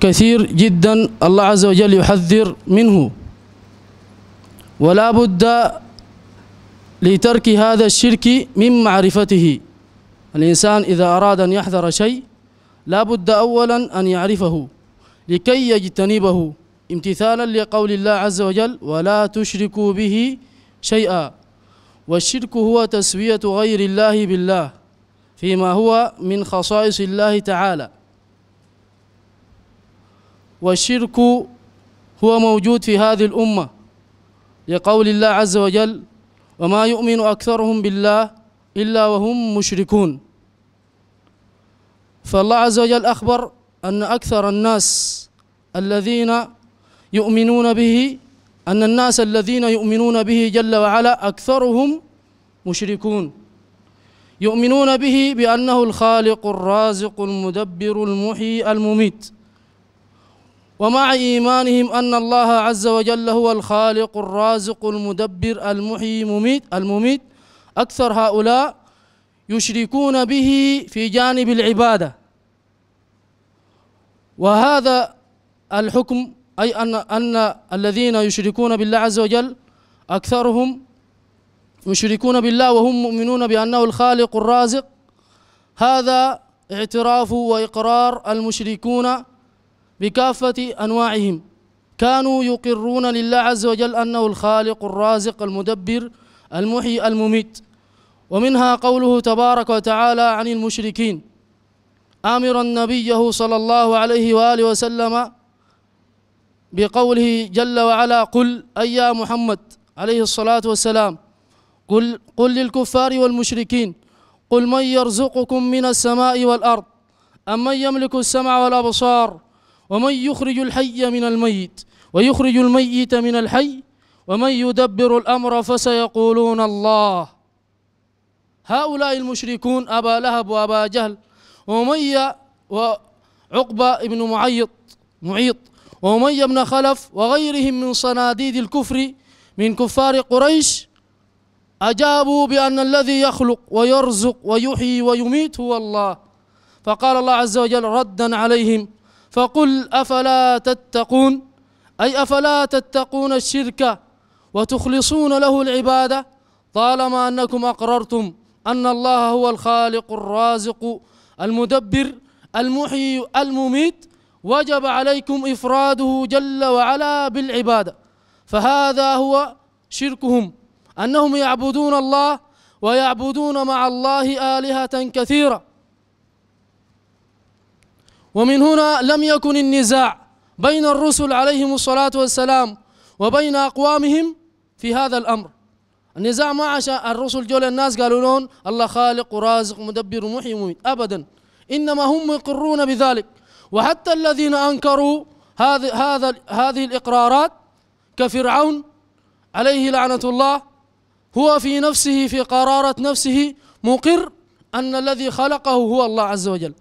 كثير جدا الله عز وجل يحذر منه ولا بد لترك هذا الشرك من معرفته الإنسان إذا أراد أن يحذر شيء لا بد أولا أن يعرفه لكي يجتنبه امتثالا لقول الله عز وجل ولا تشركوا به شيئا والشرك هو تسوية غير الله بالله فيما هو من خصائص الله تعالى والشرك هو موجود في هذه الأمة لقول الله عز وجل وما يؤمن أكثرهم بالله إلا وهم مشركون فالله عز وجل أخبر أن أكثر الناس الذين يؤمنون به أن الناس الذين يؤمنون به جل وعلا أكثرهم مشركون يؤمنون به بأنه الخالق الرازق المدبر المحيي المميت ومع إيمانهم أن الله عز وجل هو الخالق الرازق المدبر المحيي مميت المميت أكثر هؤلاء يشركون به في جانب العبادة وهذا الحكم أي أن أن الذين يشركون بالله عز وجل أكثرهم يشركون بالله وهم مؤمنون بأنه الخالق الرازق هذا اعتراف وإقرار المشركون بكافة أنواعهم كانوا يقرون لله عز وجل أنه الخالق الرازق المدبر المحيي المميت ومنها قوله تبارك وتعالى عن المشركين آمرا نبيه صلى الله عليه وآله وسلم بقوله جل وعلا قل أي يا محمد عليه الصلاة والسلام قل, قل للكفار والمشركين قل من يرزقكم من السماء والأرض أم من يملك السمع والأبصار ومن يخرج الحي من الميت ويخرج الميت من الحي ومن يدبر الأمر فسيقولون الله هؤلاء المشركون أبا لهب وأبا جهل وأمية وعقبة بن معيط معيط وأمية بن خلف وغيرهم من صناديد الكفر من كفار قريش أجابوا بأن الذي يخلق ويرزق ويحيي ويميت هو الله فقال الله عز وجل ردا عليهم فقل أفلا تتقون أي أفلا تتقون الشرك وتخلصون له العبادة طالما أنكم أقررتم أن الله هو الخالق الرازق المدبر المحيي المميت وجب عليكم إفراده جل وعلا بالعبادة فهذا هو شركهم أنهم يعبدون الله ويعبدون مع الله آلهة كثيرة ومن هنا لم يكن النزاع بين الرسل عليهم الصلاة والسلام وبين أقوامهم في هذا الأمر النزاع ما عاش الرسل جول الناس قالوا لهم الله خالق ورازق ومدبر ومحيي ومميت أبدا إنما هم يقرون بذلك وحتى الذين أنكروا هذ هذا هذه الإقرارات كفرعون عليه لعنة الله هو في نفسه في قرارة نفسه مقر أن الذي خلقه هو الله عز وجل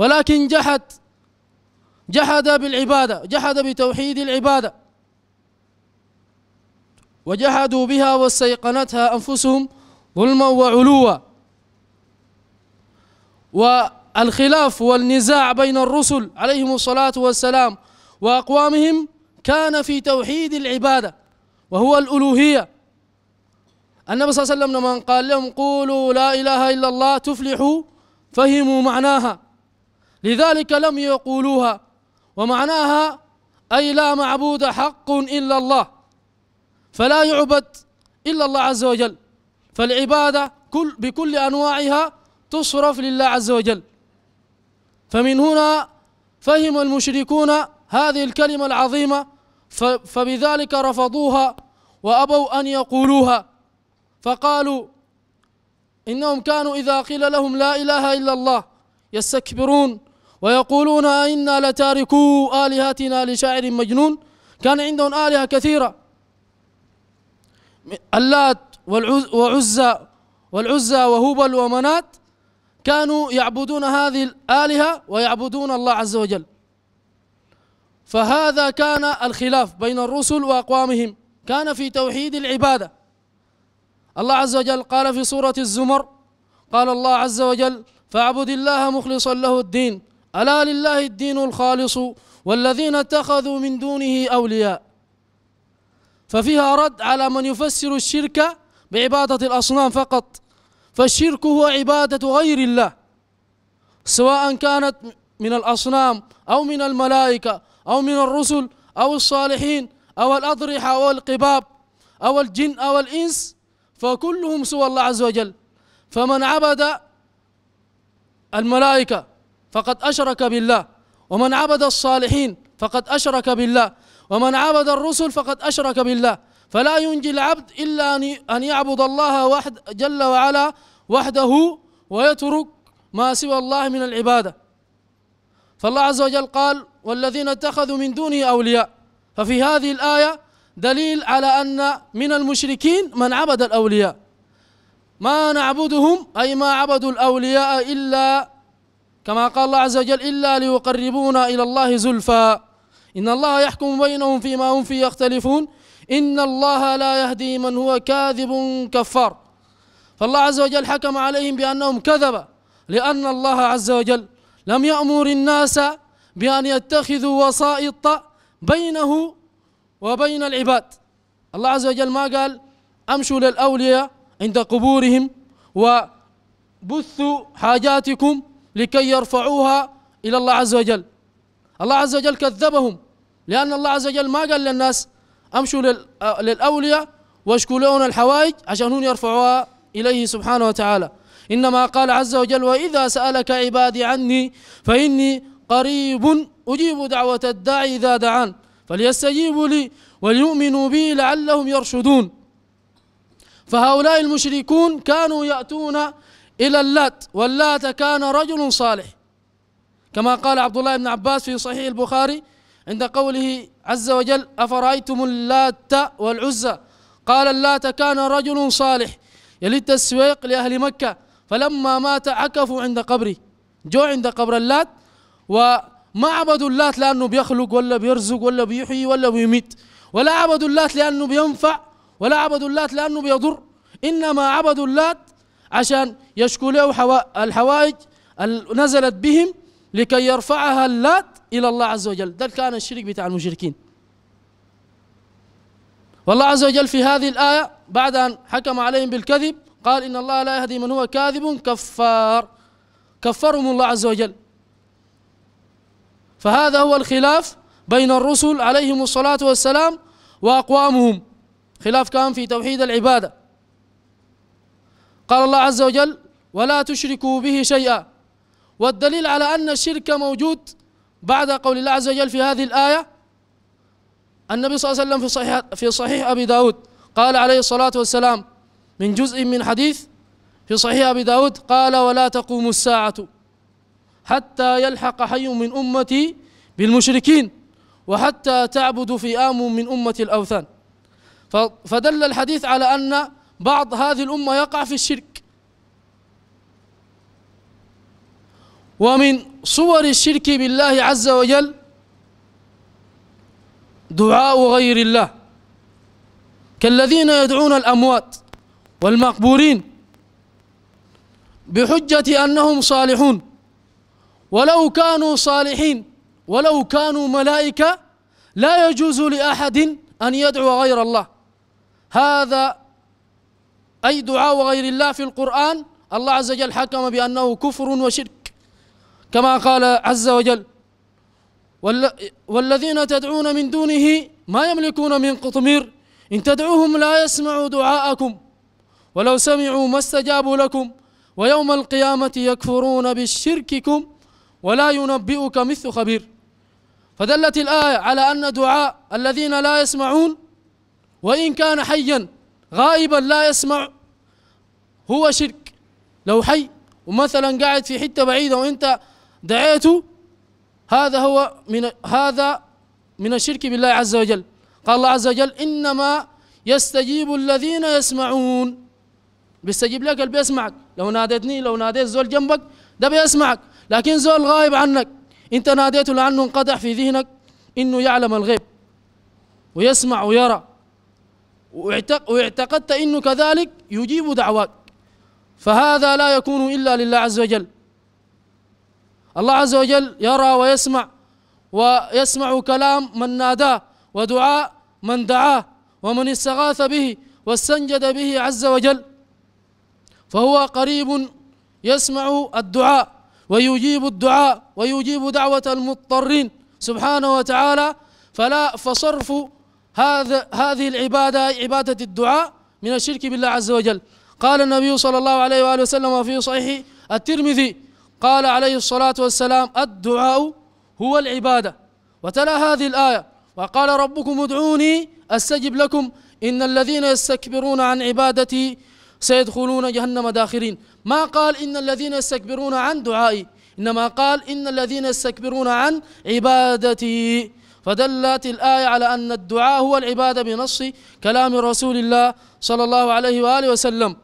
ولكن جحد جحد بالعبادة جحد بتوحيد العبادة وجحدوا بها واستيقنتها أنفسهم ظلما وعلوا والخلاف والنزاع بين الرسل عليهم الصلاة والسلام وأقوامهم كان في توحيد العبادة وهو الألوهية النبي صلى الله عليه وسلم لما قال لهم قولوا لا إله إلا الله تفلحوا فهموا معناها لذلك لم يقولوها ومعناها أي لا معبود حق إلا الله فلا يعبد إلا الله عز وجل فالعبادة كل بكل أنواعها تصرف لله عز وجل فمن هنا فهم المشركون هذه الكلمة العظيمة فبذلك رفضوها وأبوا أن يقولوها فقالوا إنهم كانوا إذا قيل لهم لا إله إلا الله يستكبرون ويقولون أئنا لتاركو آلهتنا لشاعر مجنون كان عندهم آلهة كثيرة اللات وعزى والعزى وهبل ومنات كانوا يعبدون هذه الآلهة ويعبدون الله عز وجل فهذا كان الخلاف بين الرسل وأقوامهم كان في توحيد العبادة الله عز وجل قال في سورة الزمر قال الله عز وجل فاعبد الله مخلصا له الدين ألا لله الدين الخالص والذين اتخذوا من دونه أولياء ففيها رد على من يفسر الشرك بعبادة الأصنام فقط فالشرك هو عبادة غير الله سواء كانت من الأصنام أو من الملائكة أو من الرسل أو الصالحين أو الأضرحة أو القباب أو الجن أو الإنس فكلهم سوى الله عز وجل فمن عبد الملائكة فقد أشرك بالله ومن عبد الصالحين فقد أشرك بالله ومن عبد الرسل فقد أشرك بالله فلا ينجي العبد إلا أن يعبد الله وحد جل وعلا وحده ويترك ما سوى الله من العبادة فالله عز وجل قال والذين اتخذوا من دونه أولياء ففي هذه الآية دليل على أن من المشركين من عبد الأولياء ما نعبدهم أي ما عبدوا الأولياء إلا كما قال الله عز وجل إلا ليقربونا إلى الله زلفى إن الله يحكم بينهم فيما هم فيه يختلفون إن الله لا يهدي من هو كاذب كفار فالله عز وجل حكم عليهم بأنهم كذب لأن الله عز وجل لم يأمر الناس بأن يتخذوا وسائط بينه وبين العباد الله عز وجل ما قال امشوا للأولياء عند قبورهم وبثوا حاجاتكم لكي يرفعوها إلى الله عز وجل الله عز وجل كذبهم لأن الله عز وجل ما قال للناس أمشوا آه، للأولياء واشكوا لهم الحوائج عشان هم يرفعوها إليه سبحانه وتعالى إنما قال عز وجل وإذا سألك عبادي عني فإني قريب أجيب دعوة الداعي إذا دعان فليستجيبوا لي وليؤمنوا بي لعلهم يرشدون فهؤلاء المشركون كانوا يأتون إلى اللات واللات كان رجل صالح كما قال عبد الله بن عباس في صحيح البخاري عند قوله عز وجل أفرأيتم اللات والعزى قال اللات كان رجل صالح يلد السويق لأهل مكة فلما مات عكفوا عند قبره جو عند قبر اللات وما عبدوا اللات لأنه بيخلق ولا بيرزق ولا بيحيي ولا بيميت ولا عبدوا اللات لأنه بينفع ولا عبدوا اللات لأنه بيضر إنما عبدوا اللات عشان يشكلوا الحوائج نزلت بهم لكي يرفعها اللات إلى الله عز وجل ده كان الشرك بتاع المشركين والله عز وجل في هذه الآية بعد أن حكم عليهم بالكذب قال إن الله لا يهدي من هو كاذب كفار كفرهم الله عز وجل فهذا هو الخلاف بين الرسل عليهم الصلاة والسلام وأقوامهم خلاف كان في توحيد العبادة قال الله عز وجل ولا تشركوا به شيئا والدليل على أن الشرك موجود بعد قول الله عز وجل في هذه الآية النبي صلى الله عليه وسلم في صحيح, في صحيح أبي داود قال عليه الصلاة والسلام من جزء من حديث في صحيح أبي داود قال ولا تقوم الساعة حتى يلحق حي من أمتي بالمشركين وحتى تعبد فئام من أمة الأوثان فدل الحديث على أن بعض هذه الأمة يقع في الشرك ومن صور الشرك بالله عز وجل دعاء غير الله كالذين يدعون الأموات والمقبورين بحجة أنهم صالحون ولو كانوا صالحين ولو كانوا ملائكة لا يجوز لأحد أن يدعو غير الله هذا أي دعاء غير الله في القرآن الله عز وجل حكم بأنه كفر وشرك كما قال عز وجل والذين تدعون من دونه ما يملكون من قطمير إن تدعوهم لا يسمعوا دعاءكم ولو سمعوا ما استجابوا لكم ويوم القيامة يكفرون بشرككم ولا ينبئك مثل خبير فدلت الآية على أن دعاء الذين لا يسمعون وإن كان حياً غائبا لا يسمع هو شرك لو حي ومثلا قاعد في حتة بعيدة وانت دعيته هذا هو من هذا من الشرك بالله عز وجل قال الله عز وجل إنما يستجيب الذين يسمعون بيستجيب لك اللي بيسمعك لو ناديتني لو ناديت زول جنبك ده بيسمعك لكن زول غايب عنك انت ناديته لأنه انقدح في ذهنك إنه يعلم الغيب ويسمع ويرى واعتقدت انه كذلك يجيب دعواك فهذا لا يكون الا لله عز وجل الله عز وجل يرى ويسمع ويسمع كلام من ناداه ودعاء من دعاه ومن استغاث به واستنجد به عز وجل فهو قريب يسمع الدعاء ويجيب الدعاء ويجيب دعوة المضطرين سبحانه وتعالى فلا فصرف هذا هذه العبادة عبادة الدعاء من الشرك بالله عز وجل قال النبي صلى الله عليه وآله وسلم وفي صحيح الترمذي قال عليه الصلاة والسلام الدعاء هو العبادة وتلا هذه الآية وقال ربكم ادعوني أستجب لكم إن الذين يستكبرون عن عبادتي سيدخلون جهنم داخرين ما قال إن الذين يستكبرون عن دعائي إنما قال إن الذين يستكبرون عن عبادتي فدلت الآية على أن الدعاء هو العبادة بنص كلام رسول الله صلى الله عليه وآله وسلم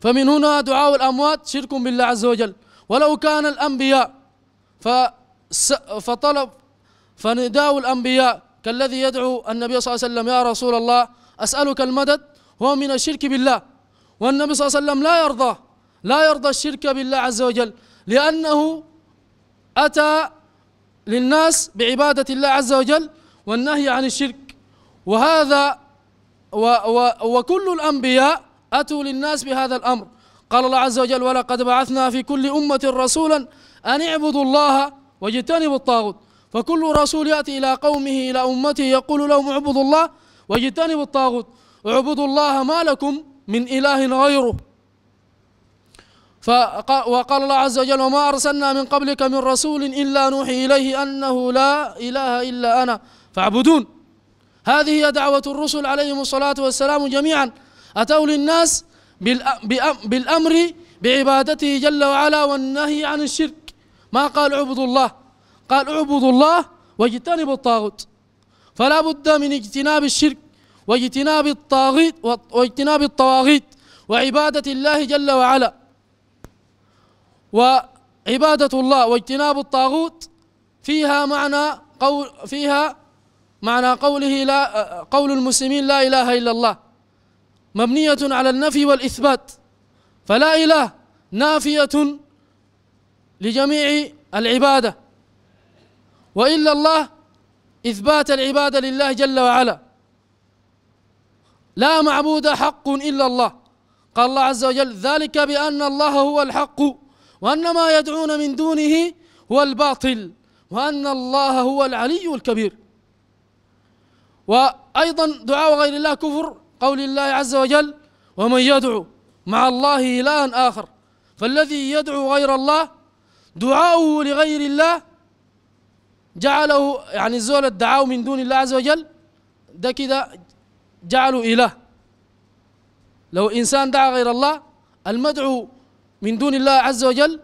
فمن هنا دعاء الأموات شرك بالله عز وجل ولو كان الأنبياء فطلب فنداء الأنبياء كالذي يدعو النبي صلى الله عليه وسلم يا رسول الله أسألك المدد هو من الشرك بالله والنبي صلى الله عليه وسلم لا يرضى لا يرضى الشرك بالله عز وجل لأنه أتى للناس بعبادة الله عز وجل والنهي عن الشرك وهذا و و وكل الأنبياء أتوا للناس بهذا الأمر قال الله عز وجل ولقد بعثنا في كل أمة رسولا أن اعبدوا الله واجتنبوا الطاغوت فكل رسول يأتي إلى قومه إلى أمته يقول لهم اعبدوا الله واجتنبوا الطاغوت اعبدوا الله ما لكم من إله غيره وقال الله عز وجل وما أرسلنا من قبلك من رسول إلا نوحي إليه أنه لا إله إلا أنا فاعبدون هذه هي دعوة الرسل عليهم الصلاة والسلام جميعا أتوا للناس بالأمر بعبادته جل وعلا والنهي عن الشرك ما قال اعبدوا الله قال اعبدوا الله واجتنبوا الطاغوت فلا بد من اجتناب الشرك واجتناب الطاغيت واجتناب الطواغيت وعبادة الله جل وعلا وعبادة الله واجتناب الطاغوت فيها معنى قول فيها معنى قوله لا قول المسلمين لا إله إلا الله مبنية على النفي والإثبات فلا إله نافية لجميع العبادة وإلا الله إثبات العبادة لله جل وعلا لا معبود حق إلا الله قال الله عز وجل ذلك بأن الله هو الحق وأن ما يدعون من دونه هو الباطل وأن الله هو العلي الكبير وأيضا دعاء غير الله كفر قول الله عز وجل ومن يدعو مع الله إلها آخر فالذي يدعو غير الله دعاؤه لغير الله جعله يعني زول الدعاء من دون الله عز وجل ده كده جعله إله لو إنسان دعا غير الله المدعو من دون الله عز وجل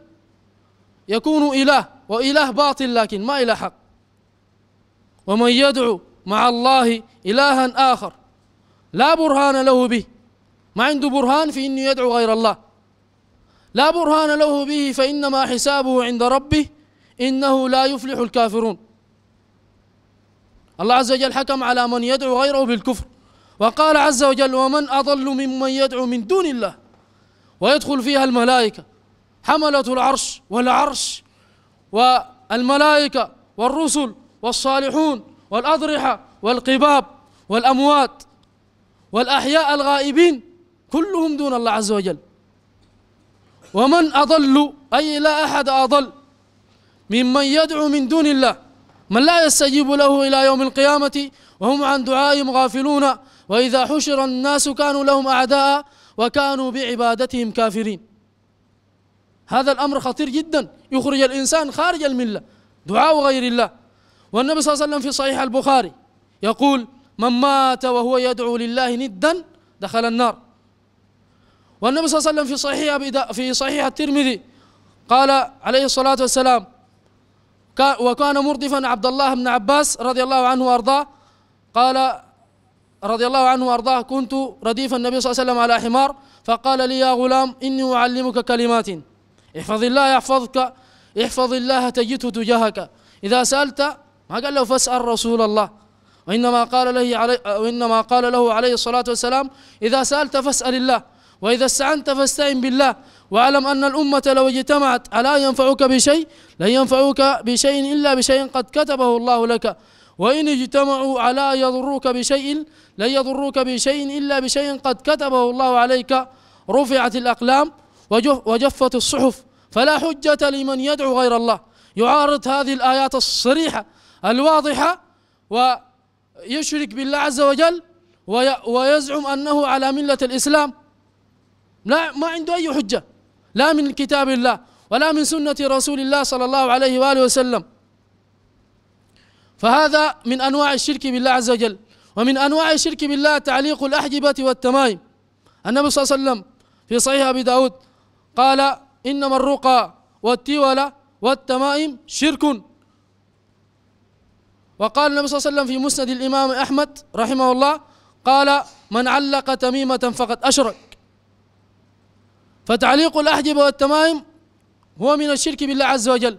يكون إله وإله باطل لكن ما إله حق ومن يدعو مع الله إلها آخر لا برهان له به ما عنده برهان في أنه يدعو غير الله لا برهان له به فإنما حسابه عند ربه إنه لا يفلح الكافرون الله عز وجل حكم على من يدعو غيره بالكفر وقال عز وجل ومن أضل ممن يدعو من دون الله ويدخل فيها الملائكة حملة العرش والعرش والملائكة والرسل والصالحون والأضرحة والقباب والأموات والأحياء الغائبين كلهم دون الله عز وجل ومن أضل أي لا أحد أضل ممن يدعو من دون الله من لا يستجيب له إلى يوم القيامة وهم عن دعائهم غافلون وإذا حشر الناس كانوا لهم أعداء وكانوا بعبادتهم كافرين هذا الأمر خطير جدا يخرج الإنسان خارج الملة دعاء غير الله والنبي صلى الله عليه وسلم في صحيح البخاري يقول من مات وهو يدعو لله ندا دخل النار والنبي صلى الله عليه وسلم في صحيح في صحيح الترمذي قال عليه الصلاة والسلام وكان مردفا عبد الله بن عباس رضي الله عنه وأرضاه قال رضي الله عنه وارضاه كنت رديف النبي صلى الله عليه وسلم على حمار فقال لي يا غلام اني اعلمك كلمات احفظ الله يحفظك احفظ الله تجده تجاهك اذا سالت ما قال له فاسال رسول الله وانما قال له علي وانما قال له عليه الصلاه والسلام اذا سالت فاسال الله واذا استعنت فاستعن بالله واعلم ان الامه لو اجتمعت الا ينفعك ينفعوك بشيء لن ينفعوك بشيء الا بشيء قد كتبه الله لك وإن اجتمعوا على يضروك بشيء لن يضروك بشيء إلا بشيء قد كتبه الله عليك رفعت الأقلام وجفت الصحف فلا حجة لمن يدعو غير الله يعارض هذه الآيات الصريحة الواضحة ويشرك بالله عز وجل ويزعم أنه على ملة الإسلام لا ما عنده أي حجة لا من كتاب الله ولا من سنة رسول الله صلى الله عليه وآله وسلم فهذا من أنواع الشرك بالله عز وجل ومن أنواع الشرك بالله تعليق الأحجبة والتمائم النبي صلى الله عليه وسلم في صحيح أبي داود قال إنما الرقى والتولى والتمائم شرك وقال النبي صلى الله عليه وسلم في مسند الإمام أحمد رحمه الله قال من علق تميمة فقد أشرك فتعليق الأحجبة والتمائم هو من الشرك بالله عز وجل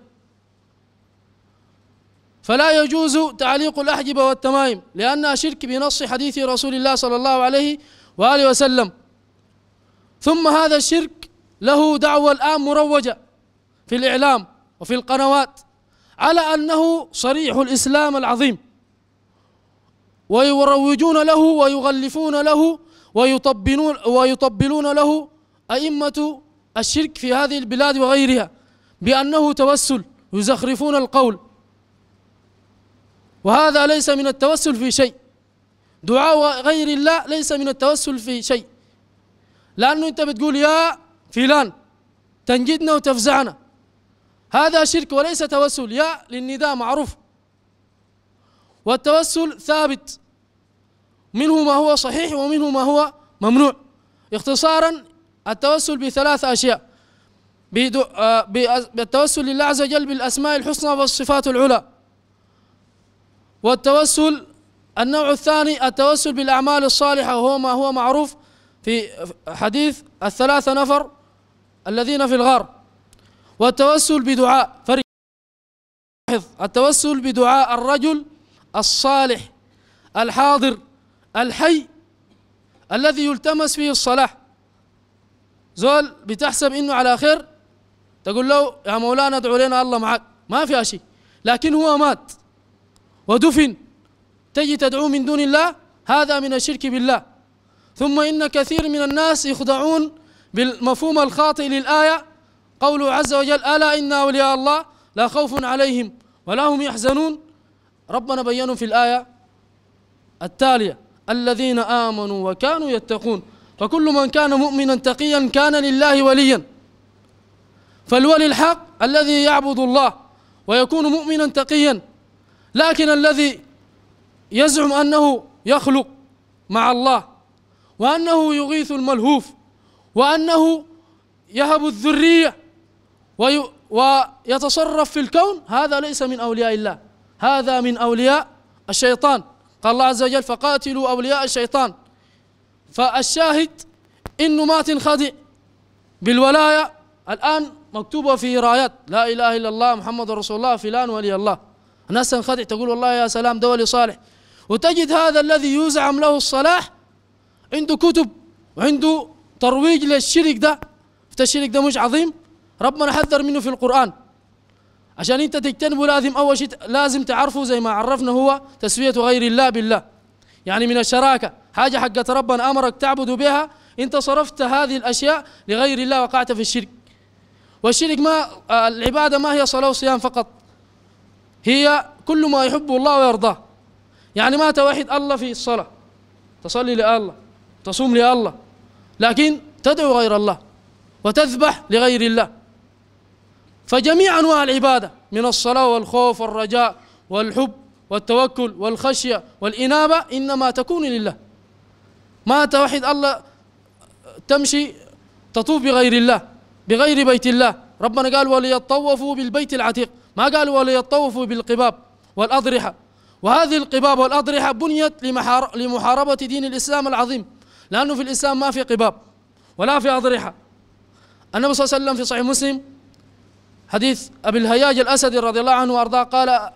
فلا يجوز تعليق الأحجبة والتمائم لأنها شرك بنص حديث رسول الله صلى الله عليه وآله وسلم ثم هذا الشرك له دعوة الآن مروجة في الإعلام وفي القنوات على أنه صريح الإسلام العظيم ويروجون له ويغلفون له ويطبلون, ويطبلون له أئمة الشرك في هذه البلاد وغيرها بأنه توسل يزخرفون القول وهذا ليس من التوسل في شيء دعاء غير الله ليس من التوسل في شيء لأنه أنت بتقول يا فلان تنجدنا وتفزعنا هذا شرك وليس توسل يا للنداء معروف والتوسل ثابت منه ما هو صحيح ومنه ما هو ممنوع اختصارا التوسل بثلاث أشياء آه، بالتوسل لله عز وجل بالأسماء الحسنى والصفات العلى والتوسل النوع الثاني التوسل بالأعمال الصالحة وهو ما هو معروف في حديث الثلاثة نفر الذين في الغار والتوسل بدعاء فرق التوسل بدعاء الرجل الصالح الحاضر الحي الذي يلتمس فيه الصلاح زول بتحسب انه على خير تقول له يا مولانا ادعو لنا الله معك ما فيها شيء لكن هو مات ودفن تجي تدعو من دون الله هذا من الشرك بالله ثم إن كثير من الناس يخدعون بالمفهوم الخاطئ للآية قوله عز وجل ألا إن أولياء الله لا خوف عليهم ولا هم يحزنون ربنا بينهم في الآية التالية الذين آمنوا وكانوا يتقون فكل من كان مؤمنا تقيا كان لله وليا فالولي الحق الذي يعبد الله ويكون مؤمنا تقيا لكن الذي يزعم أنه يخلق مع الله وأنه يغيث الملهوف وأنه يهب الذرية ويتصرف في الكون هذا ليس من أولياء الله هذا من أولياء الشيطان قال الله عز وجل فقاتلوا أولياء الشيطان فالشاهد إنه مات خدع بالولاية الآن مكتوبة في رايات لا إله إلا الله محمد رسول الله فلان ولي الله الناس تنخدع تقول والله يا سلام دولي صالح وتجد هذا الذي يزعم له الصلاح عنده كتب وعنده ترويج للشرك ده الشرك ده مش عظيم ربنا حذر منه في القرآن عشان انت تجتنبه لازم اول شيء لازم تعرفه زي ما عرفنا هو تسوية غير الله بالله يعني من الشراكة حاجة حقت ربنا امرك تعبد بها انت صرفت هذه الاشياء لغير الله وقعت في الشرك والشرك ما آه، العبادة ما هي صلاة وصيام فقط هي كل ما يحبه الله ويرضاه يعني مات واحد الله في الصلاة تصلي لله تصوم لله لكن تدعو غير الله وتذبح لغير الله فجميع أنواع العبادة من الصلاة والخوف والرجاء والحب والتوكل والخشية والإنابة إنما تكون لله ما توحد الله تمشي تطوف بغير الله بغير بيت الله ربنا قال وليطوفوا بالبيت العتيق ما قال وليطوفوا بالقباب والأضرحة وهذه القباب والأضرحة بنيت لمحاربة دين الإسلام العظيم لأنه في الإسلام ما في قباب ولا في أضرحة النبي صلى الله عليه وسلم في صحيح مسلم حديث أبي الهياج الأسدي رضي الله عنه وأرضاه قال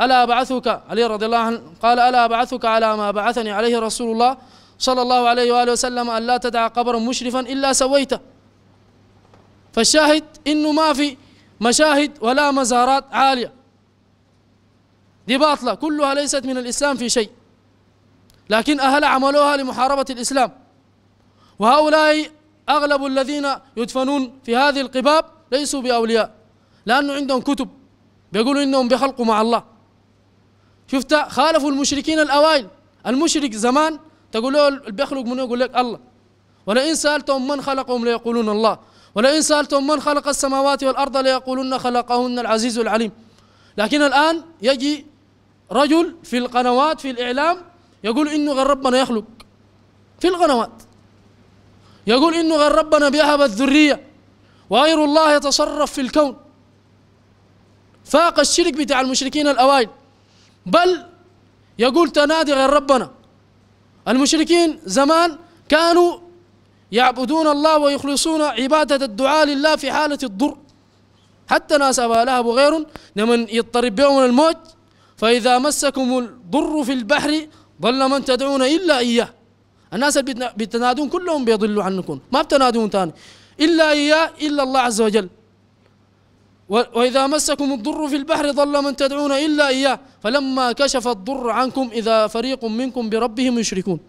ألا أبعثك علي رضي الله عنه قال ألا أبعثك على ما بعثني عليه رسول الله صلى الله عليه وآله وسلم أن لا تدع قبرا مشرفا إلا سويته فالشاهد إنه ما في مشاهد ولا مزارات عالية دي باطلة كلها ليست من الإسلام في شيء لكن أهل عملوها لمحاربة الإسلام وهؤلاء أغلب الذين يدفنون في هذه القباب ليسوا بأولياء لأنه عندهم كتب بيقولوا إنهم بخلقوا مع الله شفت خالفوا المشركين الأوائل المشرك زمان تقول له بيخلق منه يقول لك الله ولئن سألتهم من خلقهم ليقولون الله ولئن سألتهم من خلق السماوات والأرض ليقولن خلقهن العزيز العليم لكن الآن يجي رجل في القنوات في الإعلام يقول إنه غير ربنا يخلق في القنوات يقول إنه غير ربنا بيهب الذرية وغير الله يتصرف في الكون فاق الشرك بتاع المشركين الأوائل بل يقول تنادي غير ربنا المشركين زمان كانوا يعبدون الله ويخلصون عبادة الدعاء لله في حالة الضر حتى ناس أبا لهب وغير لمن يضطرب بهم الموت فإذا مسكم الضر في البحر ضل من تدعون إلا إياه الناس اللي بتنادون كلهم بيضلوا عنكم ما بتنادون ثاني إلا إياه إلا الله عز وجل وإذا مسكم الضر في البحر ظل من تدعون إلا إياه فلما كشف الضر عنكم إذا فريق منكم بربهم يشركون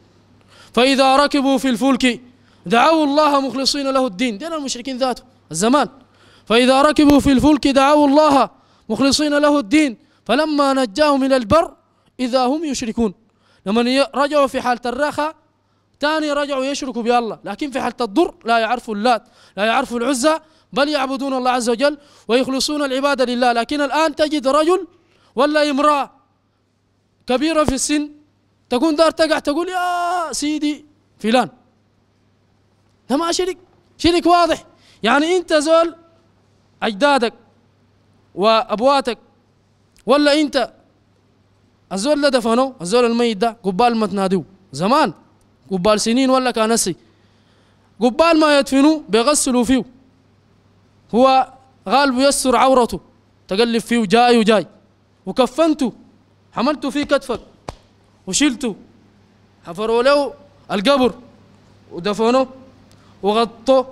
فإذا ركبوا في الفلك دعوا الله مخلصين له الدين دين المشركين ذاته الزمان فإذا ركبوا في الفلك دعوا الله مخلصين له الدين فلما نجاهم من البر إذا هم يشركون لما رجعوا في حالة الرخاء تاني رجعوا يشركوا بالله لكن في حالة الضر لا يعرفوا اللات لا يعرفوا العزى بل يعبدون الله عز وجل ويخلصون العبادة لله لكن الآن تجد رجل ولا امرأة كبيرة في السن تكون دار تقع تقول يا سيدي فلان ده ما شرك شرك واضح يعني انت زول اجدادك وابواتك ولا انت الزول ده دفنوه الزول الميت ده قبال ما تنادوه زمان قبال سنين ولا كان نسي قبال ما يدفنوه بيغسلوا فيه هو غالب يسر عورته تقلب فيه جاي وجاي وكفنته حملته في كتفك وشلته حفروا له القبر ودفنوه وغطوا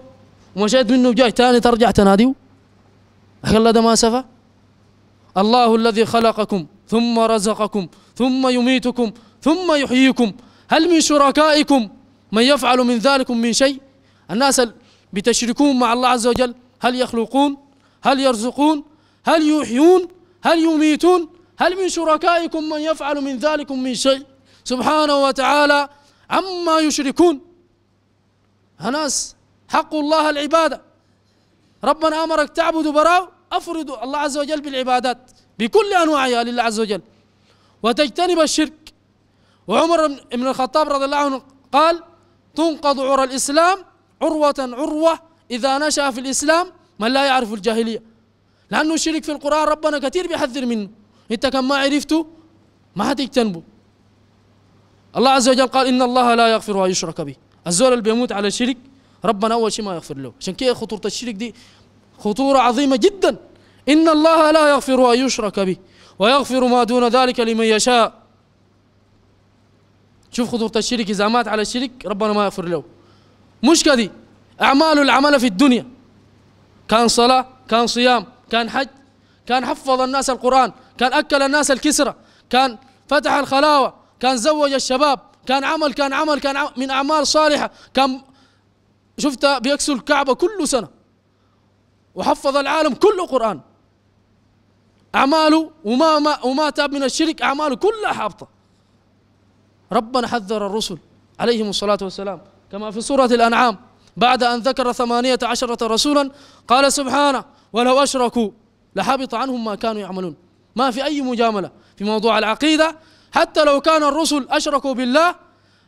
ومشيت منه جاي ثاني ترجع تناديه الله ده ما سفى الله الذي خلقكم ثم رزقكم ثم يميتكم ثم يحييكم هل من شركائكم من يفعل من ذلكم من شيء الناس بتشركون مع الله عز وجل هل يخلقون هل يرزقون هل يحيون هل يميتون هل من شركائكم من يفعل من ذلكم من شيء سبحانه وتعالى عما يشركون هناس حق الله العبادة ربنا أمرك تعبد براء أفرض الله عز وجل بالعبادات بكل أنواعها لله عز وجل وتجتنب الشرك وعمر بن الخطاب رضي الله عنه قال تنقض عرى الإسلام عروة عروة إذا نشأ في الإسلام من لا يعرف الجاهلية لأنه الشرك في القرآن ربنا كثير بيحذر منه أنت كم ما عرفته ما هتجتنبه الله عز وجل قال إن الله لا يغفر أن يشرك به الزول اللي بيموت على الشرك ربنا اول شيء ما يغفر له عشان كده خطوره الشرك دي خطوره عظيمه جدا ان الله لا يغفر ان يشرك به ويغفر ما دون ذلك لمن يشاء شوف خطوره الشرك اذا مات على الشرك ربنا ما يغفر له مش كذي اعمال العمل في الدنيا كان صلاه كان صيام كان حج كان حفظ الناس القران كان اكل الناس الكسرى كان فتح الخلاوه كان زوج الشباب كان عمل كان عمل كان عمل من أعمال صالحة كان شفت بيكسو الكعبة كل سنة وحفظ العالم كله قرآن أعماله وما, ما وما تاب من الشرك أعماله كلها حابطة ربنا حذر الرسل عليهم الصلاة والسلام كما في سورة الأنعام بعد أن ذكر ثمانية عشرة رسولا قال سبحانه ولو أشركوا لحبط عنهم ما كانوا يعملون ما في أي مجاملة في موضوع العقيدة حتى لو كان الرسل أشركوا بالله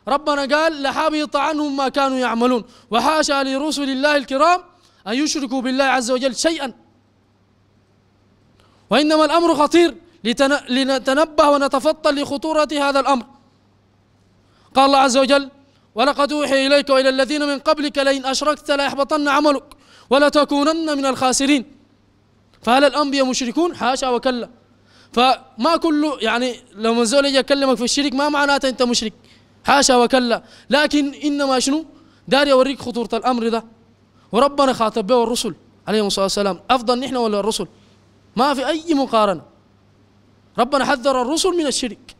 ربنا قال لحبط عنهم ما كانوا يعملون وحاشا لرسل الله الكرام أن يشركوا بالله عز وجل شيئا وإنما الأمر خطير لنتنبه ونتفطن لخطورة هذا الأمر قال الله عز وجل ولقد أوحي إليك وإلى الذين من قبلك لئن أشركت ليحبطن عملك ولتكونن من الخاسرين فهل الأنبياء مشركون حاشا وكلا فما كله يعني لما زول يجي يكلمك في الشرك ما معناته انت مشرك حاشا وكلا لكن انما شنو داري اوريك خطوره الامر ده وربنا خاطب به الرسل عليهم الصلاه والسلام افضل نحن ولا الرسل ما في اي مقارنه ربنا حذر الرسل من الشرك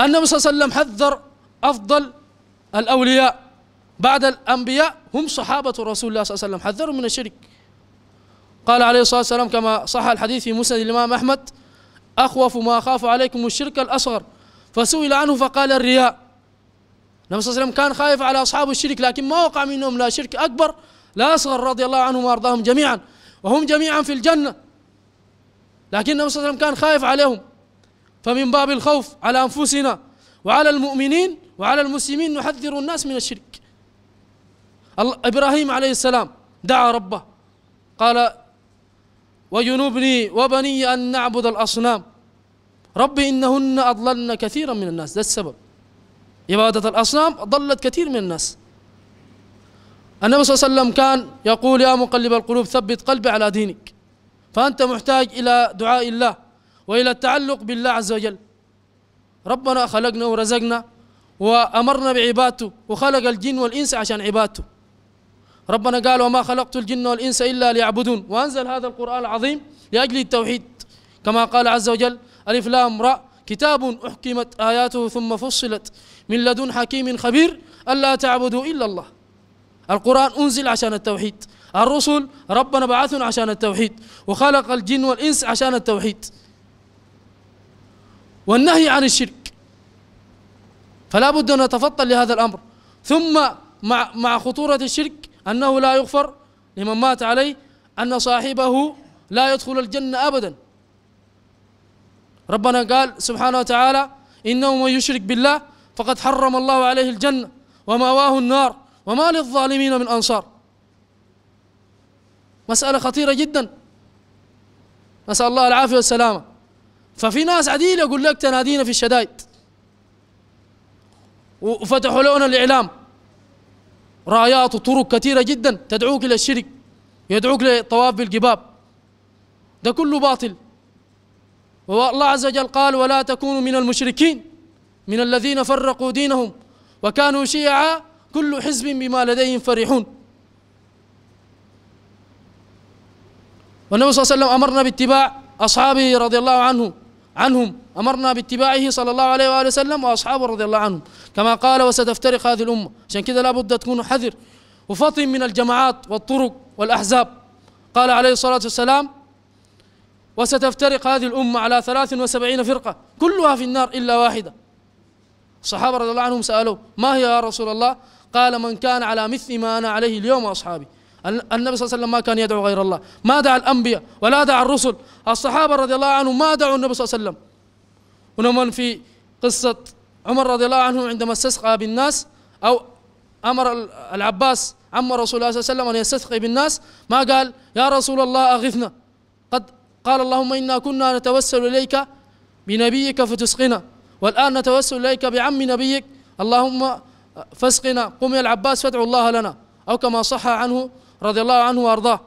النبي صلى الله عليه وسلم حذر افضل الاولياء بعد الانبياء هم صحابه رسول الله صلى الله عليه وسلم حذروا من الشرك قال عليه الصلاه والسلام كما صح الحديث في مسند الامام احمد أخوف ما أخاف عليكم الشرك الأصغر فسئل عنه فقال الرياء النبي صلى الله عليه وسلم كان خايف على أصحاب الشرك لكن ما وقع منهم لا شرك أكبر لا أصغر رضي الله عنهم وأرضاهم جميعا وهم جميعا في الجنة لكن النبي صلى الله عليه وسلم كان خايف عليهم فمن باب الخوف على أنفسنا وعلى المؤمنين وعلى المسلمين نحذر الناس من الشرك إبراهيم عليه السلام دعا ربه قال وجنوبني وبني أن نعبد الأصنام ربي إنهن أضللن كثيرا من الناس ده السبب عبادة الأصنام ضلت كثير من الناس النبي صلى الله عليه وسلم كان يقول يا مقلب القلوب ثبت قلبي على دينك فأنت محتاج إلى دعاء الله وإلى التعلق بالله عز وجل ربنا خلقنا ورزقنا وأمرنا بعبادته وخلق الجن والإنس عشان عبادته ربنا قال وما خلقت الجن والإنس إلا ليعبدون وأنزل هذا القرآن العظيم لأجل التوحيد كما قال عز وجل ألف لام را كتاب أحكمت آياته ثم فصلت من لدن حكيم خبير ألا تعبدوا إلا الله القرآن أنزل عشان التوحيد الرسل ربنا بعثهم عشان التوحيد وخلق الجن والإنس عشان التوحيد والنهي عن الشرك فلا بد أن نتفطن لهذا الأمر ثم مع, مع خطورة الشرك أنه لا يغفر لمن مات عليه أن صاحبه لا يدخل الجنة أبدا ربنا قال سبحانه وتعالى إنه من يشرك بالله فقد حرم الله عليه الجنة ومأواه النار وما للظالمين من أنصار مسألة خطيرة جدا نسأل الله العافية والسلامة ففي ناس عديل يقول لك تنادينا في الشدائد وفتحوا لنا الإعلام رايات وطرق كثيرة جدا تدعوك إلى الشرك يدعوك للطواف بالجباب ده كله باطل والله عز وجل قال ولا تكونوا من المشركين من الذين فرقوا دينهم وكانوا شيعا كل حزب بما لديهم فرحون والنبي صلى الله عليه وسلم أمرنا باتباع أصحابه رضي الله عنهم عنهم أمرنا باتباعه صلى الله عليه وآله وسلم وأصحابه رضي الله عنهم كما قال وستفترق هذه الأمة عشان كذا لابد تكون حذر وفطن من الجماعات والطرق والأحزاب قال عليه الصلاة والسلام وستفترق هذه الأمة على 73 فرقة كلها في النار إلا واحدة الصحابة رضي الله عنهم سألوه ما هي يا رسول الله قال من كان على مثل ما أنا عليه اليوم وأصحابي النبي صلى الله عليه وسلم ما كان يدعو غير الله ما دعا الأنبياء ولا دعا الرسل الصحابة رضي الله عنهم ما دعوا النبي صلى الله عليه وسلم ونمن في قصة عمر رضي الله عنه عندما استسقى بالناس أو أمر العباس عم رسول الله صلى الله عليه وسلم أن يستسقي بالناس ما قال يا رسول الله أغثنا قد قال اللهم إنا كنا نتوسل إليك بنبيك فتسقنا والآن نتوسل إليك بعم نبيك اللهم فاسقنا قم يا العباس فادعو الله لنا أو كما صح عنه رضي الله عنه وارضاه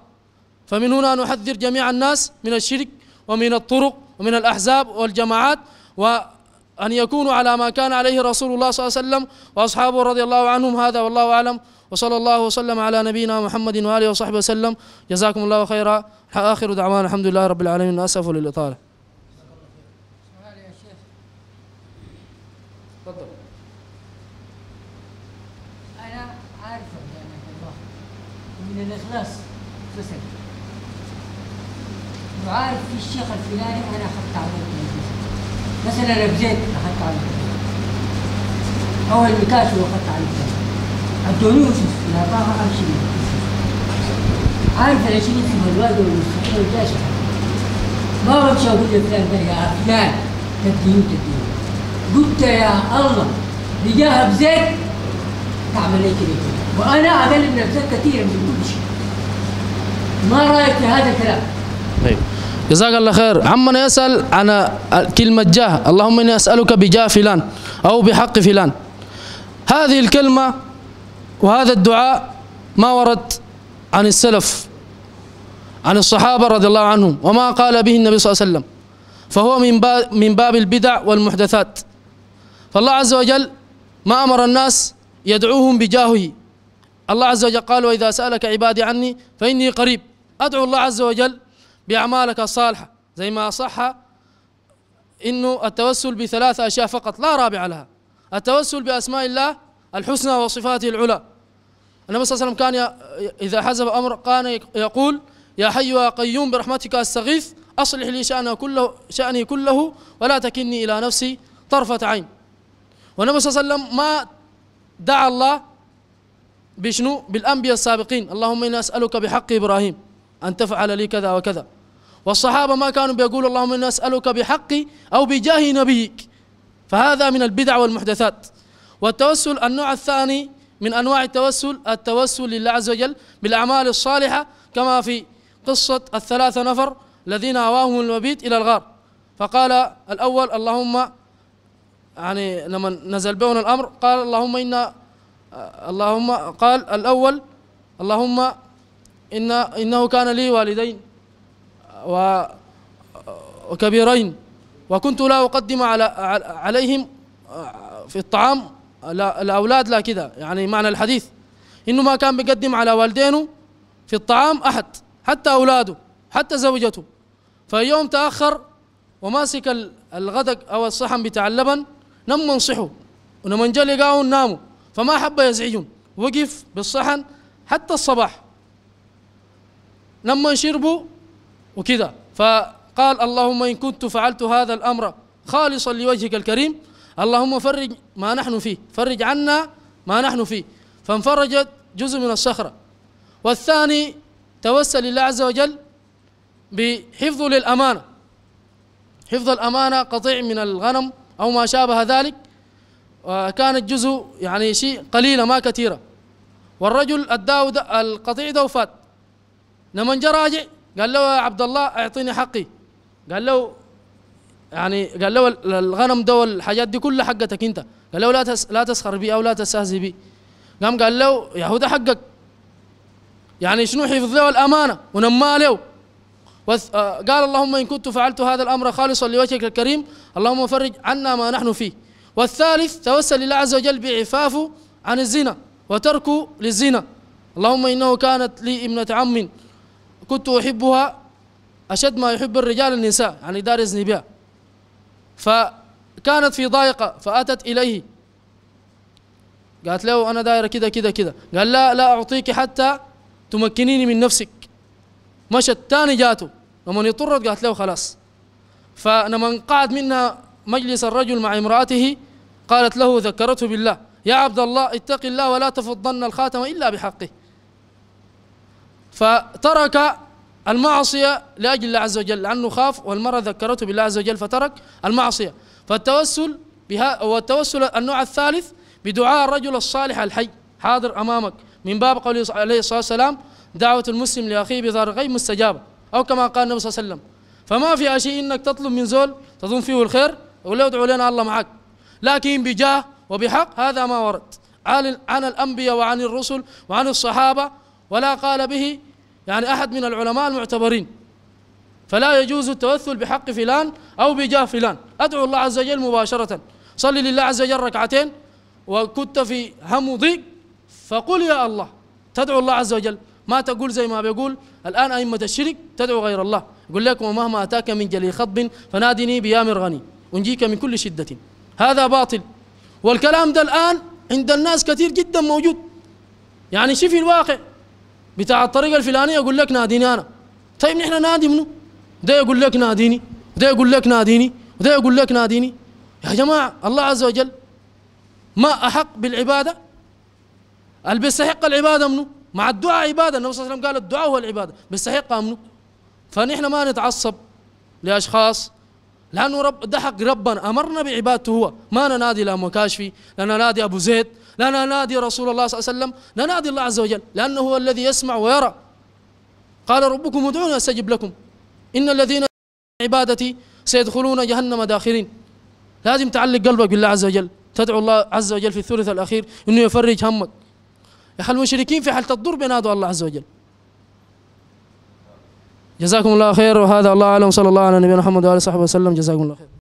فمن هنا نحذر جميع الناس من الشرك ومن الطرق ومن الأحزاب والجماعات وأن يكونوا على ما كان عليه رسول الله صلى الله عليه وسلم وأصحابه رضي الله عنهم هذا والله أعلم وصلى الله وسلم على نبينا محمد وآله وصحبه وسلم جزاكم الله خيرا آخر دعوانا الحمد لله رب العالمين أسف للإطالة بلس مثلا وعارف في الشيخ الفلاني انا اخذت عليه مثلا ابو زيد اخذت عليه او المكاشف اخذت عليه ادوني وشوف لا بقى امشي عارف انا شنو في الوالد والمستقبل والجيش ما بمشي اقول لفلان ده يا فلان تديني تديني قلت يا الله جاها بزيت تعمل لي كده وانا اقل من الزيت كثير من كل شيء ما رايك في هذا الكلام؟ طيب جزاك الله خير عمنا يسأل عن كلمة جاه اللهم إني أسألك بجاه فلان أو بحق فلان هذه الكلمة وهذا الدعاء ما ورد عن السلف عن الصحابة رضي الله عنهم وما قال به النبي صلى الله عليه وسلم فهو من باب, من باب البدع والمحدثات فالله عز وجل ما أمر الناس يدعوهم بجاهه الله عز وجل قال وإذا سألك عبادي عني فإني قريب ادعو الله عز وجل باعمالك الصالحه زي ما صح انه التوسل بثلاث اشياء فقط لا رابع لها التوسل باسماء الله الحسنى وصفاته العلى النبي صلى الله عليه وسلم كان اذا حزب امر كان يقول يا حي يا قيوم برحمتك استغيث اصلح لي شانه كله شاني كله ولا تكلني الى نفسي طرفه عين والنبي صلى الله عليه وسلم ما دعا الله بشنو بالانبياء السابقين اللهم انا اسالك بحق ابراهيم أن تفعل لي كذا وكذا والصحابة ما كانوا بيقولوا اللهم إني أسألك بحقي أو بجاه نبيك فهذا من البدع والمحدثات والتوسل النوع الثاني من أنواع التوسل التوسل لله عز وجل بالأعمال الصالحة كما في قصة الثلاثة نفر الذين أواهم المبيت إلى الغار فقال الأول اللهم يعني لما نزل بهم الأمر قال اللهم إنا اللهم قال الأول اللهم إن إنه كان لي والدين وكبيرين وكنت لا أقدم على عليهم آه، في الطعام الأولاد لا كذا يعني معنى الحديث إنه ما كان بيقدم على والدينه في الطعام أحد حتى أولاده حتى زوجته فيوم تأخر وماسك الغدق أو الصحن بتاع اللبن نم منصحه ونمنجل يقاون لقاهم ناموا فما حب يزعجهم وقف بالصحن حتى الصباح لما شربوا وكذا فقال اللهم إن كنت فعلت هذا الأمر خالصا لوجهك الكريم اللهم فرج ما نحن فيه فرج عنا ما نحن فيه فانفرجت جزء من الصخرة والثاني توسل الله عز وجل بحفظه للأمانة حفظ الأمانة قطيع من الغنم أو ما شابه ذلك وكان جزء يعني شيء قليلة ما كثيرة والرجل أداه القطيع ده وفات لما جاء راجع قال له يا عبد الله اعطيني حقي قال له يعني قال له الغنم ده والحاجات دي كلها حقتك انت قال له لا تس لا تسخر بي او لا تستهزئ بي قام قال له يا هو ده حقك يعني شنو حفظ له الامانه ونما له آه، قال اللهم ان كنت فعلت هذا الامر خالصا لوجهك الكريم اللهم فرج عنا ما نحن فيه والثالث توسل لله عز وجل بعفافه عن الزنا وتركه للزنا اللهم انه كانت لي ابنه عم كنت أحبها أشد ما يحب الرجال النساء يعني دار يزني بها فكانت في ضائقة فأتت إليه قالت له أنا دايرة كذا كذا كذا قال لا لا أعطيك حتى تمكنيني من نفسك مشت تاني جاته لما اضطرت قالت له خلاص فلما قعد منها مجلس الرجل مع امرأته قالت له ذكرته بالله يا عبد الله اتق الله ولا تفضن الخاتم إلا بحقه فترك المعصية لأجل الله عز وجل لأنه خاف والمرة ذكرته بالله عز وجل فترك المعصية فالتوسل بها والتوسل النوع الثالث بدعاء الرجل الصالح الحي حاضر أمامك من باب قوله عليه الصلاة والسلام دعوة المسلم لأخيه بظهر غيب مستجابة أو كما قال النبي صلى الله عليه وسلم فما في شيء إنك تطلب من زول تظن فيه الخير ولا يدعو لنا الله معك لكن بجاه وبحق هذا ما ورد عن الأنبياء وعن الرسل وعن الصحابة ولا قال به يعني أحد من العلماء المعتبرين فلا يجوز التوثل بحق فلان أو بجاه فلان أدعو الله عز وجل مباشرة صلي لله عز وجل ركعتين وكنت في هم ضيق فقل يا الله تدعو الله عز وجل ما تقول زي ما بيقول الآن أئمة الشرك تدعو غير الله يقول لكم ومهما أتاك من جلي خطب فنادني بيامر غني أنجيك من كل شدة هذا باطل والكلام ده الآن عند الناس كثير جدا موجود يعني شوف الواقع بتاع الطريقه الفلانيه اقول لك ناديني انا طيب نحن نادي منو ده يقول لك ناديني ده يقول لك ناديني وده يقول لك ناديني يا جماعه الله عز وجل ما احق بالعباده اللي بيستحق العباده منه مع الدعاء عباده النبي صلى الله عليه وسلم قال الدعاء هو العباده بيستحقها منه فنحن ما نتعصب لاشخاص لانه رب ده حق ربنا امرنا بعبادته هو ما ننادي لا مكاشفي لا ننادي ابو زيد لا ننادي رسول الله صلى الله عليه وسلم ننادي الله عز وجل لأنه هو الذي يسمع ويرى قال ربكم ادعوني أستجب لكم إن الذين عبادتي سيدخلون جهنم داخلين لازم تعلق قلبك بالله عز وجل تدعو الله عز وجل في الثلث الأخير أنه يفرج همك يا أخي المشركين في حالة الضر بينادوا الله عز وجل جزاكم الله خير وهذا الله أعلم صلى الله على نبينا محمد وآله وصحبه وسلم جزاكم الله خير